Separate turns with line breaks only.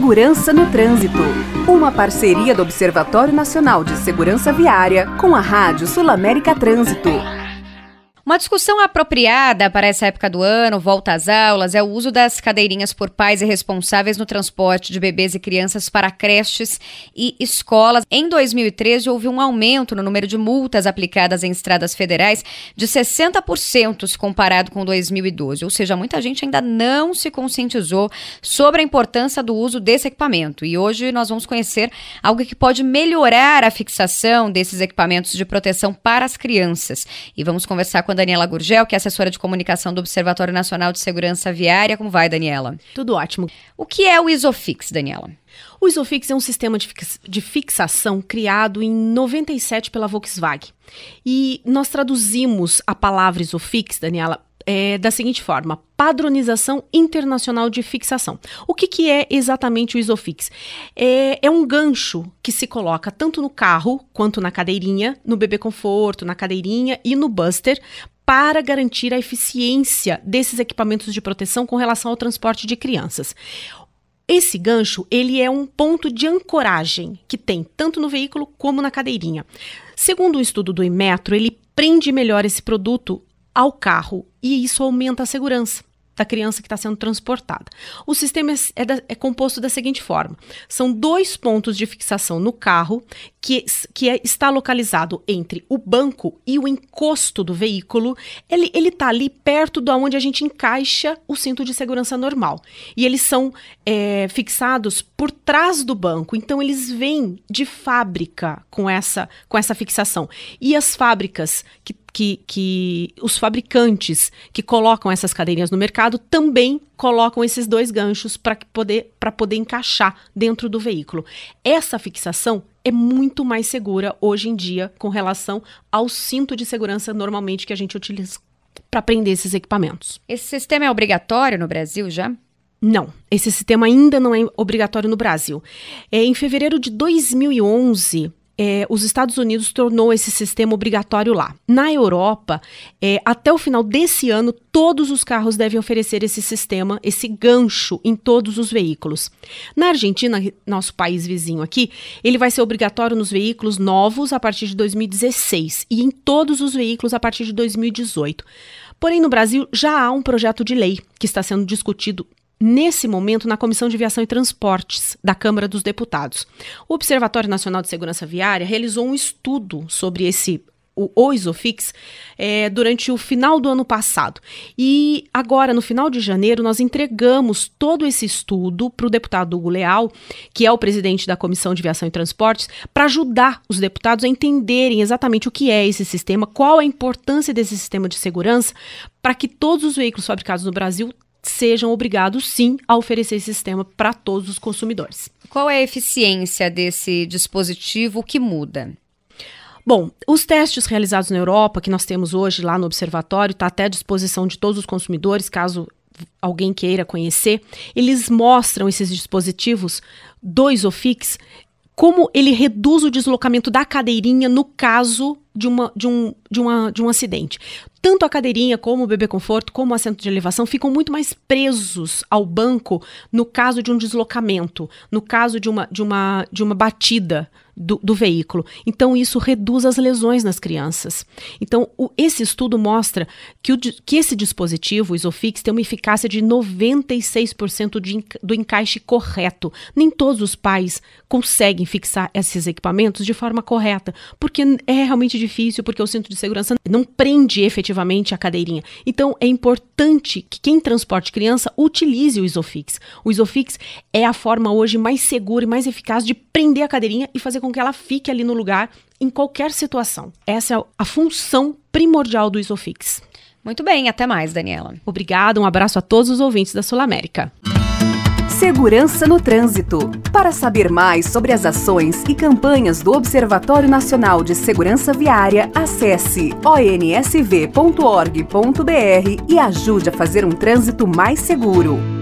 Segurança no Trânsito. Uma parceria do Observatório Nacional de Segurança Viária com a Rádio Sul América Trânsito.
Uma discussão apropriada para essa época do ano, volta às aulas, é o uso das cadeirinhas por pais e responsáveis no transporte de bebês e crianças para creches e escolas. Em 2013, houve um aumento no número de multas aplicadas em estradas federais de 60% comparado com 2012. Ou seja, muita gente ainda não se conscientizou sobre a importância do uso desse equipamento. E hoje nós vamos conhecer algo que pode melhorar a fixação desses equipamentos de proteção para as crianças. E vamos conversar com com a Daniela Gurgel, que é assessora de comunicação do Observatório
Nacional de Segurança Viária. Como vai, Daniela? Tudo ótimo. O que é o Isofix, Daniela? O Isofix é um sistema de fixação criado em 97 pela Volkswagen. E nós traduzimos a palavra Isofix, Daniela, é, da seguinte forma: padronização internacional de fixação. O que, que é exatamente o Isofix? É, é, um gancho que se coloca tanto no carro quanto na cadeirinha, no bebê conforto, na cadeirinha e no Buster. Para garantir a eficiência desses equipamentos de proteção com relação ao transporte de crianças. Esse gancho, ele é um ponto de ancoragem que tem tanto no veículo como na cadeirinha. Segundo um estudo do Imetro, ele prende melhor esse produto ao carro e isso aumenta a segurança da criança que está sendo transportada. O sistema é, da, é, composto da seguinte forma: são dois pontos de fixação no carro que, que é, está localizado entre o banco e o encosto do veículo. Ele ele está ali perto de onde a gente encaixa o cinto de segurança normal e eles são é, fixados por trás do banco. Então eles vêm de fábrica com essa com essa fixação e as fábricas que que, que os fabricantes que colocam essas cadeirinhas no mercado também colocam esses dois ganchos para poder, para poder encaixar dentro do veículo. Essa fixação é muito mais segura hoje em dia com relação ao cinto de segurança normalmente que a gente utiliza para prender esses equipamentos. Esse sistema é obrigatório no Brasil já? Não, esse sistema ainda não é obrigatório no Brasil. É, em fevereiro de 2011, é, os Estados Unidos tornou esse sistema obrigatório lá. Na Europa, é, até o final desse ano, todos os carros devem oferecer esse sistema, esse gancho em todos os veículos. Na Argentina, nosso país vizinho aqui, ele vai ser obrigatório nos veículos novos a partir de 2016 e em todos os veículos a partir de 2018. Porém, no Brasil já há um projeto de lei que está sendo discutido nesse momento na Comissão de Viação e Transportes da Câmara dos Deputados. O Observatório Nacional de Segurança Viária realizou um estudo sobre esse o, Isofix é, durante o final do ano passado. E agora, no final de janeiro, nós entregamos todo esse estudo para o deputado Hugo Leal, que é o presidente da Comissão de Viação e Transportes, para ajudar os deputados a entenderem exatamente o que é esse sistema, qual a importância desse sistema de segurança, para que todos os veículos fabricados no Brasil sejam obrigados sim a oferecer esse sistema para todos os consumidores. Qual é a eficiência desse dispositivo? O que muda? Bom, os testes realizados na Europa, que nós temos hoje lá no observatório, está até à disposição de todos os consumidores, caso alguém queira conhecer. Eles mostram esses dispositivos do Isofix como ele reduz o deslocamento da cadeirinha no caso de, uma, de, um, de, uma, de um acidente. Tanto a cadeirinha como o bebê conforto, como o assento de elevação, ficam muito mais presos ao banco no caso de um deslocamento, no caso de uma, de uma, de uma batida do, do veículo. Então, isso reduz as lesões nas crianças. Então, o, esse estudo mostra que, o, que esse dispositivo, o Isofix, tem uma eficácia de 96% de, do encaixe correto. Nem todos os pais conseguem fixar esses equipamentos de forma correta, porque é realmente difícil, porque o cinto de segurança não prende efetivamente a cadeirinha. Então, é importante que quem transporte criança utilize o Isofix. O Isofix é a forma hoje mais segura e mais eficaz de prender a cadeirinha e fazer com com que ela fique ali no lugar em qualquer situação. Essa é a função primordial do Isofix. Muito bem, até mais, Daniela. Obrigada, um abraço a todos os ouvintes da Sul América. Segurança no Trânsito. Para saber mais sobre as ações e campanhas do Observatório Nacional de Segurança Viária, acesse onsv.org.br e ajude a fazer um trânsito mais seguro.